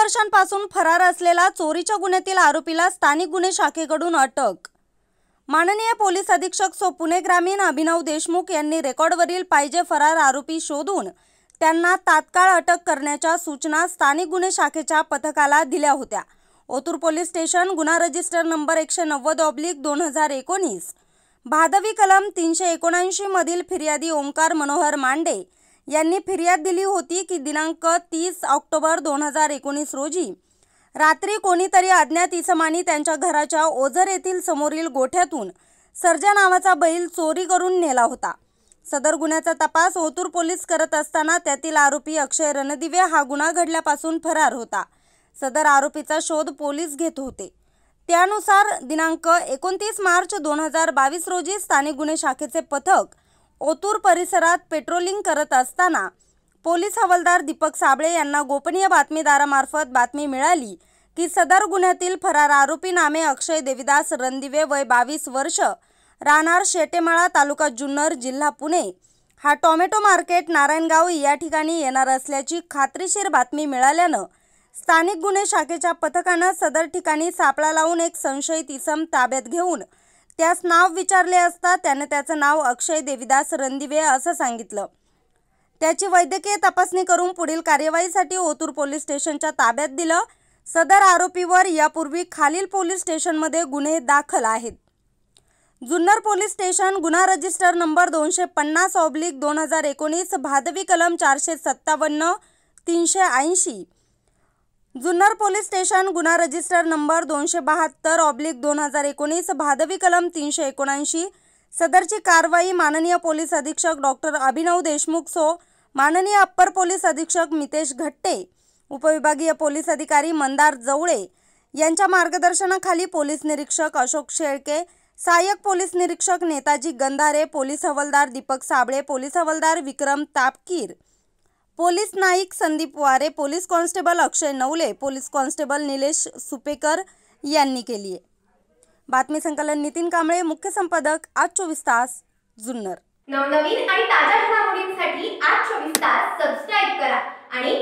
वर्षांपासून फरार असलेला चोरीच्या गुन्ह्यातील आरोपीला स्थानिक गुन्हे शाखेकडून अटक माननीय पोलीस अधीक्षक सो पुणे ग्रामीण अभिनव देशमुख यांनी रेकॉर्डवरील पाहिजे फरार आरोपी शोधून त्यांना तात्काळ अटक करण्याच्या सूचना स्थानिक गुन्हे शाखेच्या पथकाला दिल्या होत्या ओतूर पोलीस स्टेशन गुन्हा रजिस्टर नंबर एकशे नव्वद ऑब्लिक दोन हजार एकोणीस भादवी कलम तीनशे मधील फिर्यादी ओंकार मनोहर मांडे यांनी फिर्याद दिली होती की दिनांक तीस ऑक्टोबर दोन हजार एकोणीस रोजी रात्री कोणीतरी अज्ञात इसमानी त्यांच्या घराच्या ओझर येथील समोरील गोठ्यातून सर्जा नावाचा बैल चोरी करून नेला होता सदर गुन्ह्याचा तपास ओतूर पोलीस करत असताना त्यातील आरोपी अक्षय रणदिवे हा गुन्हा घडल्यापासून फरार होता सदर आरोपीचा शोध पोलीस घेत होते त्यानुसार दिनांक एकोणतीस मार्च दोन हजार बावीस रोजी स्थानिक गुन्हे शाखेचे पथक ओतूर परिसरात पेट्रोलिंग करत असताना पोलीस हवालदार दीपक साबळे यांना गोपनीय बातमीदारामार्फत बातमी मिळाली की सदर गुन्ह्यातील फरार आरोपी नामे अक्षय देविदास रणदिवे वय बावीस वर्ष राहणार शेटेमाळा तालुका जुन्नर जिल्हा पुणे हा टॉमॅटो मार्केट नारायणगाव या ठिकाणी येणार असल्याची खात्रीशीर बातमी मिळाल्यानं स्थानिक गुन्हे शाखेच्या पथकानं सदर ठिकाणी सापळा लावून एक संशयित इसम ताब्यात घेऊन त्यास नाव विचारले असता त्याने त्याचं नाव अक्षय देवीदास रंदिवे असं सांगितलं त्याची वैद्यकीय तपासणी करून पुढील कार्यवाहीसाठी ओतूर पोलीस स्टेशनच्या ताब्यात दिलं सदर आरोपीवर यापूर्वी खालील पोलीस स्टेशनमध्ये गुन्हे दाखल आहेत जुन्नर पोलीस स्टेशन गुन्हा रजिस्टर नंबर दोनशे पन्नास ऑब्लिक दोन हजार एकोणीस भादवी कलम चारशे सत्तावन्न तीनशे ऐंशी जुन्नर पोलीस स्टेशन गुन्हा रजिस्टर नंबर दोनशे बहात्तर ऑब्लिक दोन हजार एकोणीस भादवी कलम तीनशे एकोणऐंशी सदरची कारवाई माननीय पोलीस अधीक्षक डॉक्टर अभिनव देशमुख सो माननीय अप्पर पोलीस अधीक्षक मितेश घट्टे उपविभागीय पोलीस अधिकारी मंदार जवळे यांच्या मार्गदर्शनाखाली पोलीस निरीक्षक अशोक शेळके सहाय्यक पोलीस निरीक्षक नेताजी गंधारे पोलीस हवलदार दीपक साबळे पोलीस हवलदार विक्रम तापकीर पोलीस नाईक Sandeep Ware police constable Akshay Navale police constable Nilesh Supekar यांनी केली आहे बातमी संकलन नितीन कांबळे मुख्य संपादक आज चोवीस तास जुन्नर नवनवीन आणि ताज्या घडामोडींसाठी आज चोवीस तास सबस्क्राईब करा आणि